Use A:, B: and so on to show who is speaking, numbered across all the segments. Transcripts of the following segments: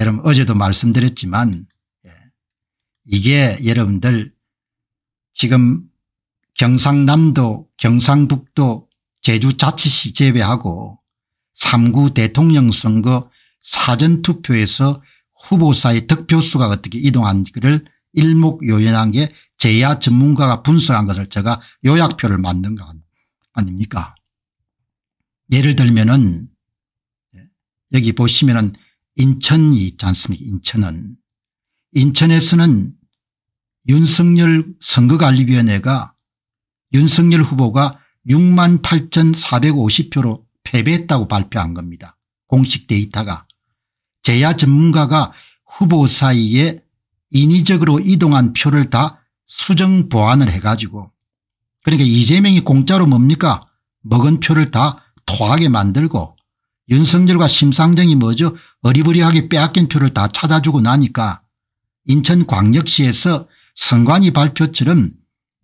A: 여러분 어제도 말씀드렸지만 예, 이게 여러분들 지금 경상남도 경상북도 제주자치시 제외하고 3구 대통령 선거 사전투표에서 후보사의 득표수가 어떻게 이동한지를 일목요연한 게 제야 전문가가 분석한 것을 제가 요약표를 만든 것 아닙니까 예를 들면 은 예, 여기 보시면 은 인천이 있지 않습니까 인천은. 인천에서는 윤석열 선거관리위원회가 윤석열 후보가 6만 8,450표로 패배했다고 발표한 겁니다. 공식 데이터가. 제야 전문가가 후보 사이에 인위적으로 이동한 표를 다 수정 보완을 해가지고 그러니까 이재명이 공짜로 뭡니까 먹은 표를 다 토하게 만들고 윤석열과 심상정이 뭐죠 어리버리하게 빼앗긴 표를 다 찾아주고 나니까 인천광역시에서 선관위 발표처럼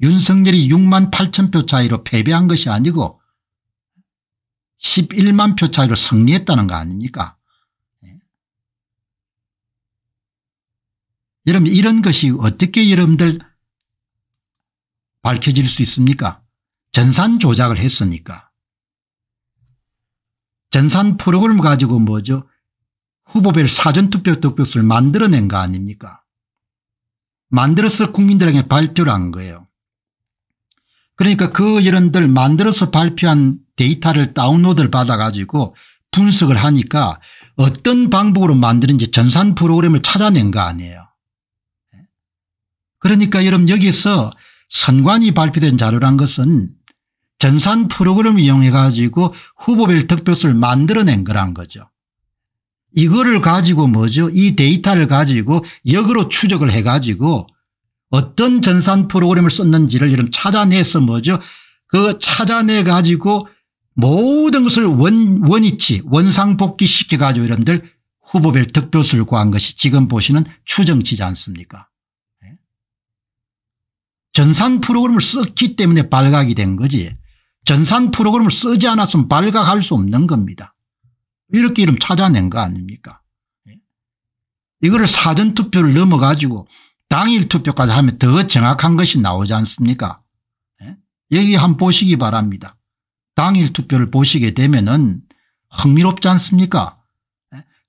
A: 윤석열이 6만 8천 표 차이로 패배한 것이 아니고 11만 표 차이로 승리했다는 거 아닙니까 예. 여러분 이런 것이 어떻게 여러분들 밝혀질 수 있습니까 전산 조작을 했으니까 전산 프로그램 가지고 뭐죠 후보별 사전투표 득표수를 만들어낸 거 아닙니까? 만들어서 국민들에게 발표를 한 거예요. 그러니까 그 여론들 만들어서 발표한 데이터를 다운로드를 받아가지고 분석을 하니까 어떤 방법으로 만드는지 전산 프로그램을 찾아낸 거 아니에요. 그러니까 여러분 여기서 선관위 발표된 자료란 것은 전산 프로그램을 이용해 가지고 후보별 득표수를 만들어낸 거란 거죠. 이거를 가지고 뭐죠 이 데이터를 가지고 역으로 추적을 해가지고 어떤 전산 프로그램을 썼는지를 이런 찾아내서 뭐죠 그 찾아내 가지고 모든 것을 원, 원위치 원상복귀 시켜가지고 여러분들 후보별 득표수를 구한 것이 지금 보시는 추정치지 않습니까 예? 전산 프로그램을 썼기 때문에 발각이 된 거지 전산 프로그램을 쓰지 않았으면 발각할 수 없는 겁니다. 이렇게 이름 찾아낸 거 아닙니까? 예. 이거를 사전투표를 넘어가지고 당일 투표까지 하면 더 정확한 것이 나오지 않습니까? 예. 여기 한번 보시기 바랍니다. 당일 투표를 보시게 되면 은 흥미롭지 않습니까?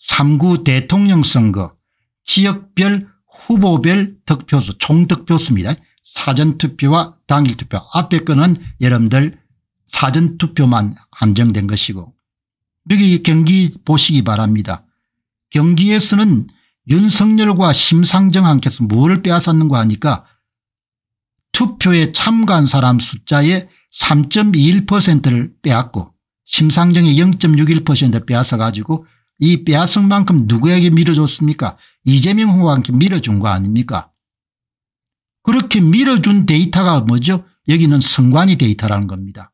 A: 3구 예. 대통령 선거 지역별 후보별 득표수 총득표수입니다. 사전투표와 당일투표 앞에 거는 여러분들 사전투표만 한정된 것이고 여기 경기 보시기 바랍니다. 경기에서는 윤석열과 심상정한께서 뭐를 빼앗았는가 하니까 투표에 참가한 사람 숫자의 3.21%를 빼앗고 심상정의 0.61%를 빼앗아 가지고 이 빼앗은 만큼 누구에게 밀어줬습니까 이재명 후보한테 밀어준 거 아닙니까 그렇게 밀어준 데이터가 뭐죠 여기는 선관위 데이터라는 겁니다.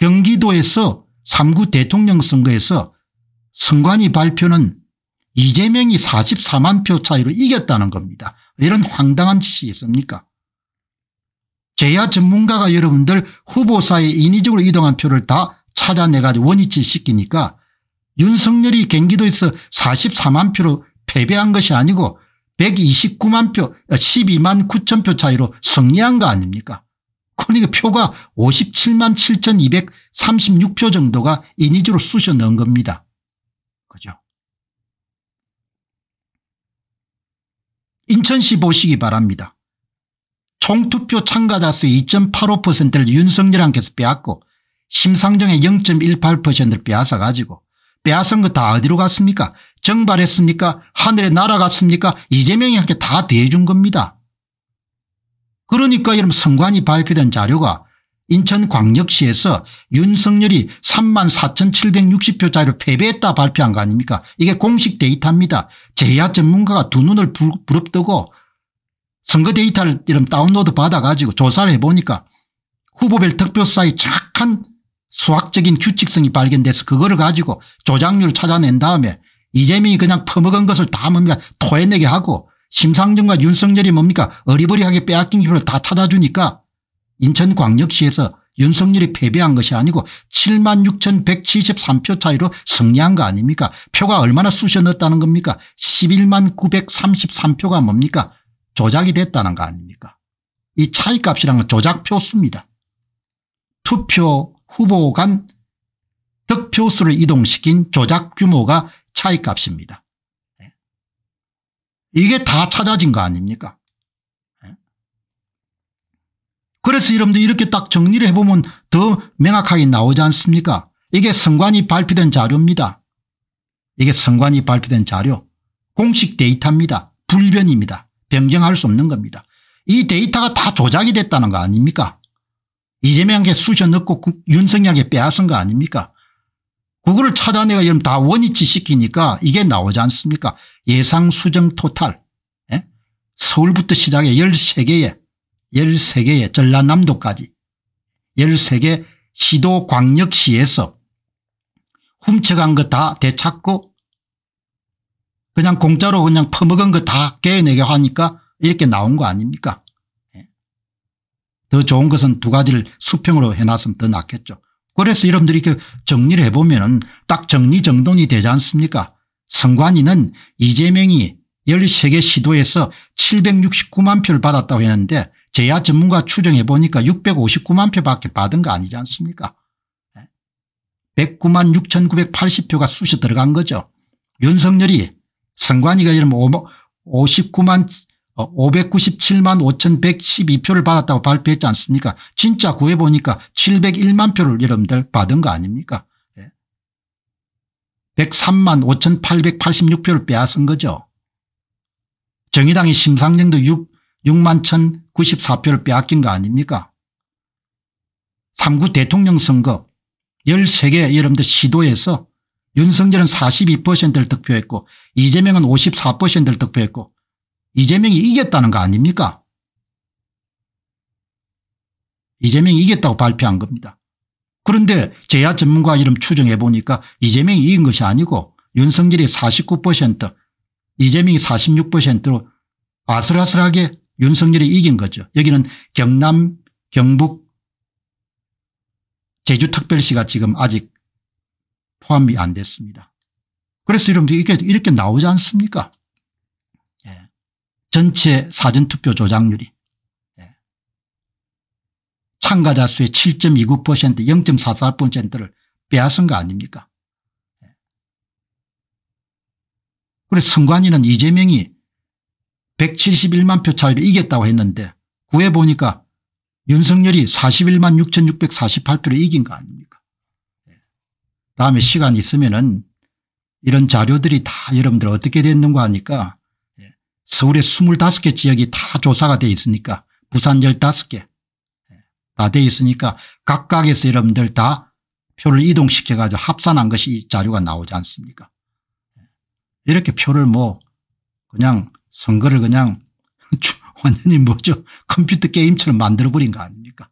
A: 경기도에서 3구 대통령 선거에서 선관위 발표는 이재명이 44만 표 차이로 이겼다는 겁니다. 이런 황당한 짓이 있습니까 제야 전문가가 여러분들 후보사에 인위적으로 이동한 표를 다 찾아내가지고 원위치 시키니까 윤석열이 경기도에서 44만 표로 패배한 것이 아니고 129만 표 12만 9천 표 차이로 승리한 거 아닙니까 콜리그 표가 57만 7236표 정도가 이니적로 쑤셔 넣은 겁니다. 그죠. 인천시 보시기 바랍니다. 총투표 참가자 수 2.85%를 윤석열한테서 빼앗고 심상정의 0.18%를 빼앗아 가지고 빼앗은 거 다 어디로 갔습니까? 정발했습니까? 하늘에 날아갔습니까? 이재명이 한테 다 대해준 겁니다. 그러니까 여러분 선관위 발표된 자료가 인천광역시에서 윤석열이 34,760표짜리로 패배했다 발표한 거 아닙니까 이게 공식 데이터입니다. 제야 전문가가 두 눈을 부릅뜨고 선거 데이터를 이런 다운로드 받아가지고 조사를 해보니까 후보별 득표수의 착한 수학적인 규칙성이 발견돼서 그거를 가지고 조작률을 찾아낸 다음에 이재명이 그냥 퍼먹은 것을 다 뭡니까 뭐 토해내게 하고 심상정과 윤석열이 뭡니까 어리버리하게 빼앗긴 힘을 다 찾아주니까 인천광역시에서 윤석열이 패배한 것이 아니고 7만 6,173표 차이로 승리한 거 아닙니까 표가 얼마나 쑤셔 넣었다는 겁니까 11만 933표가 뭡니까 조작이 됐다는 거 아닙니까 이 차이값이란 건 조작표 수입니다 투표 후보 간 득표수를 이동시킨 조작 규모가 차이값입니다 이게 다 찾아진 거 아닙니까? 예? 그래서 여러분들 이렇게 딱 정리를 해보면 더 명확하게 나오지 않습니까? 이게 선관위 발표된 자료입니다. 이게 선관위 발표된 자료. 공식 데이터입니다. 불변입니다. 변경할 수 없는 겁니다. 이 데이터가 다 조작이 됐다는 거 아닙니까? 이재명에게 수셔 넣고 윤석열에게 빼앗은 거 아닙니까? 그거를 찾아내가 여러분 다 원위치 시키니까 이게 나오지 않습니까? 예상 수정 토탈 예? 서울부터 시작해 13개의 13개의 전라남도까지 13개 시도 광역시에서 훔쳐간 거 다 되찾고 그냥 공짜로 그냥 퍼먹은 거 다 깨내게 하니까 이렇게 나온 거 아닙니까 예? 더 좋은 것은 두 가지를 수평으로 해놨으면 더 낫겠죠 그래서 여러분들이 이렇게 정리를 해보면 딱 정리정돈이 되지 않습니까 선관위는 이재명이 13개 시도에서 769만 표를 받았다고 했는데 제야 전문가 추정해 보니까 659만 표밖에 받은 거 아니지 않습니까 109만 예. 6980표가 쑤셔 들어간 거죠. 윤석열이 선관위가 59만 597만 5112표를 받았다고 발표했지 않습니까 진짜 구해보니까 701만 표를 여러분들 받은 거 아닙니까 103만 5886표를 빼앗은 거죠. 정의당이 심상정도 6, 6만 1094표를 빼앗긴 거 아닙니까? 3구 대통령 선거 13개 여러분들 시도에서 윤석열은 42%를 득표했고 이재명은 54%를 득표했고 이재명이 이겼다는 거 아닙니까? 이재명이 이겼다고 발표한 겁니다. 그런데 제야 전문가 이름 추정해 보니까 이재명이 이긴 것이 아니고 윤석열이 49% 이재명이 46%로 아슬아슬하게 윤석열이 이긴 거죠. 여기는 경남 경북 제주특별시가 지금 아직 포함이 안 됐습니다. 그래서 여러분들 이렇게, 이렇게 나오지 않습니까 예. 전체 사전투표 조작률이 참가자 수의 7.29% 0.44%를 빼앗은 거 아닙니까 예. 그래서 선관위는 이재명이 171만 표 차이로 이겼다고 했는데 구해보니까 윤석열이 41만 6648표로 이긴 거 아닙니까 예. 다음에 시간 있으면 은 이런 자료들이 다 여러분들 어떻게 됐는가 하니까 예. 서울의 25개 지역이 다 조사가 돼 있으니까 부산 15개 다돼 있으니까 각각에서 여러분들 다 표를 이동시켜가지고 합산한 것이 이 자료가 나오지 않습니까 예. 이렇게 표를 뭐 그냥 선거를 그냥 완전히 뭐죠 컴퓨터 게임처럼 만들어버린 거 아닙니까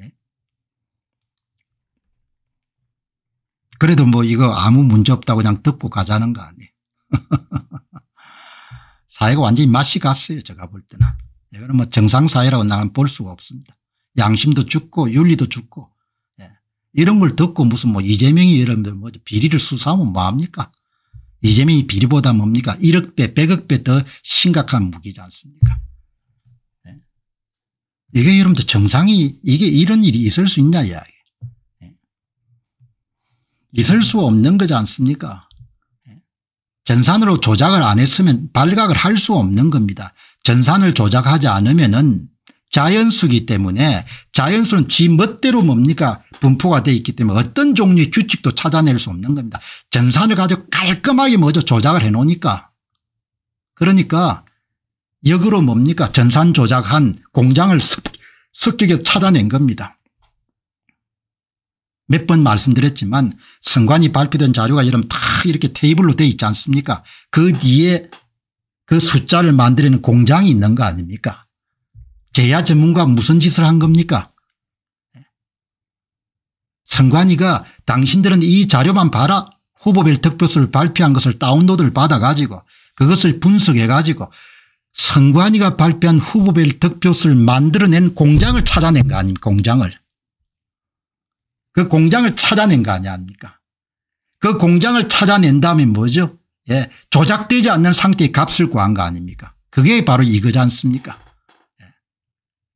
A: 예. 그래도 뭐 이거 아무 문제 없다고 그냥 듣고 가자는 거 아니에요 사회가 완전히 맛이 갔어요 제가 볼 때는 이거는 예, 뭐 정상사회라고 나는 볼 수가 없습니다 양심도 죽고 윤리도 죽고 예. 이런 걸 듣고 무슨 뭐 이재명이 여러분들 뭐 비리를 수사하면 뭐합니까 이재명이 비리보다 뭡니까 1억 배 100억 배 더 심각한 무기지 않습니까 예. 이게 여러분들 정상이 이게 이런 일이 있을 수 있냐 이야기 예. 있을 수 없는 거지 않습니까 예. 전산으로 조작을 안 했으면 발각을 할 수 없는 겁니다. 전산을 조작하지 않으면 자연수기 때문에 자연수는 지 멋대로 뭡니까 분포가 되어 있기 때문에 어떤 종류의 규칙도 찾아낼 수 없는 겁니다. 전산을 가지고 깔끔하게 먼저 조작을 해놓으니까 그러니까 역으로 뭡니까 전산 조작한 공장을 습격해서 찾아낸 겁니다. 몇 번 말씀드렸지만 선관이 발표된 자료가 여러분 다 이렇게 테이블로 되어 있지 않습니까 그 뒤에 그 숫자를 만드는 공장이 있는 거 아닙니까 제야 전문가 무슨 짓을 한 겁니까? 네. 선관위가 당신들은 이 자료만 봐라 후보별 득표수를 발표한 것을 다운로드를 받아가지고 그것을 분석해가지고 선관위가 발표한 후보별 득표수를 만들어낸 공장을 찾아낸 거 아닙니까 공장을 그 공장을 찾아낸 거 아닙니까 그 공장을 찾아낸 다음에 뭐죠 예, 조작되지 않는 상태의 값을 구한 거 아닙니까 그게 바로 이거지 않습니까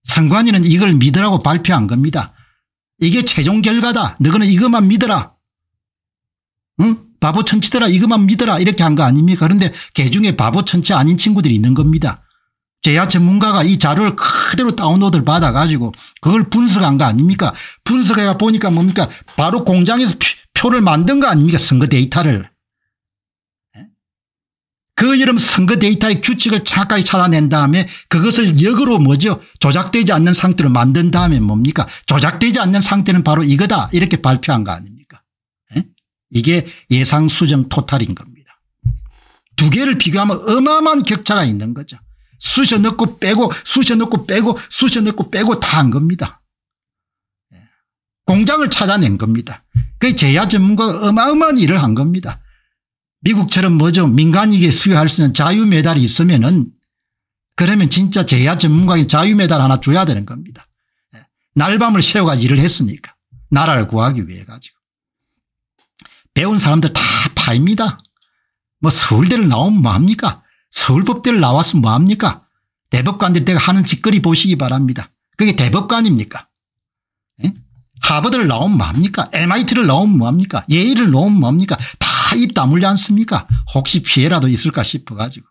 A: 선관위는 이걸 믿으라고 발표한 겁니다. 이게 최종 결과다. 너희는 이것만 믿어라. 응? 바보 천치더라 이것만 믿어라 이렇게 한 거 아닙니까? 그런데 개중에 바보 천치 아닌 친구들이 있는 겁니다. 제야 전문가가 이 자료를 그대로 다운로드를 받아가지고 그걸 분석한 거 아닙니까? 분석해 보니까 뭡니까? 바로 공장에서 표를 만든 거 아닙니까? 선거 데이터를. 그 이름 선거 데이터의 규칙을 정확하게 찾아낸 다음에 그것을 역으로 뭐죠 조작되지 않는 상태로 만든 다음에 뭡니까 조작되지 않는 상태는 바로 이거다 이렇게 발표한 거 아닙니까 에? 예? 이게 예상 수정 토탈인 겁니다 두 개를 비교하면 어마어마한 격차가 있는 거죠 수셔 넣고 빼고 수셔 넣고 빼고 수셔 넣고 빼고 다 한 겁니다 예. 공장을 찾아낸 겁니다 그 제야 전문가가 어마어마한 일을 한 겁니다 미국처럼 뭐죠 민간이게 수여할 수 있는 자유메달이 있으면 은 그러면 진짜 제야 전문가에 자유메달 하나 줘야 되는 겁니다. 예. 날밤을 새워가 일을 했으니까 나라를 구하기 위해 가지고 배운 사람들 다 파입니다. 뭐 서울대를 나오면 뭐합니까 서울법대를 나와서 뭐합니까 대법관들 내가 하는 짓거리 보시기 바랍니다. 그게 대법관입니까 에? 예? 하버드를 나오면 뭐합니까 MIT를 나오면 뭐합니까 예일을 나오면 뭐합니까 다입 다물지 않습니까 혹시 피해라도 있을까 싶어가지고.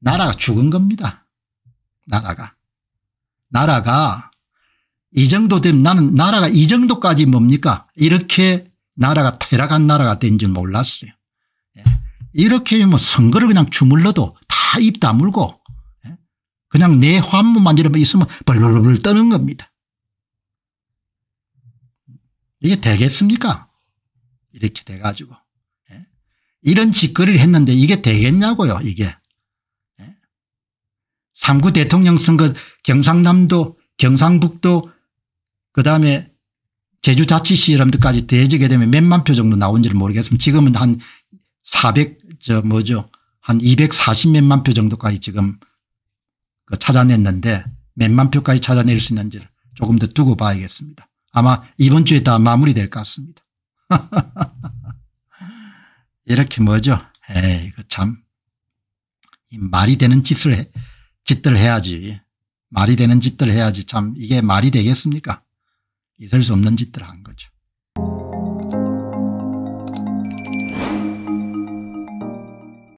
A: 나라가 죽은 겁니다. 나라가. 나라가 이 정도 되면 나는 나라가 이 정도까지 뭡니까 이렇게 나라가 퇴락한 나라가 된 줄 몰랐어요. 예. 이렇게 뭐 선거를 그냥 주물러도 다 입 다물고 예. 그냥 내 환문만 이러면 있으면 벌벌벌 떠는 겁니다. 이게 되겠습니까 이렇게 돼가지고 예? 이런 짓거리를 했는데 이게 되겠냐고요 이게 예? 3구 대통령 선거 경상남도 경상북도 그다음에 제주 자치시 여러분들까지 대지게 되면 몇만 표 정도 나온지를 모르겠습니 지금은 한 400, 저 뭐죠. 한 240몇만 표 정도까지 지금 그 찾아냈는데 몇만 표까지 찾아낼 수 있는지를 조금 더 두고 봐야겠습니다. 아마 이번 주에 다 마무리될 것 같습니다. 이렇게 뭐죠? 에이, 그 참. 말이 되는 짓을, 해, 짓들 해야지. 말이 되는 짓들 해야지. 참, 이게 말이 되겠습니까? 있을 수 없는 짓들 한 거죠.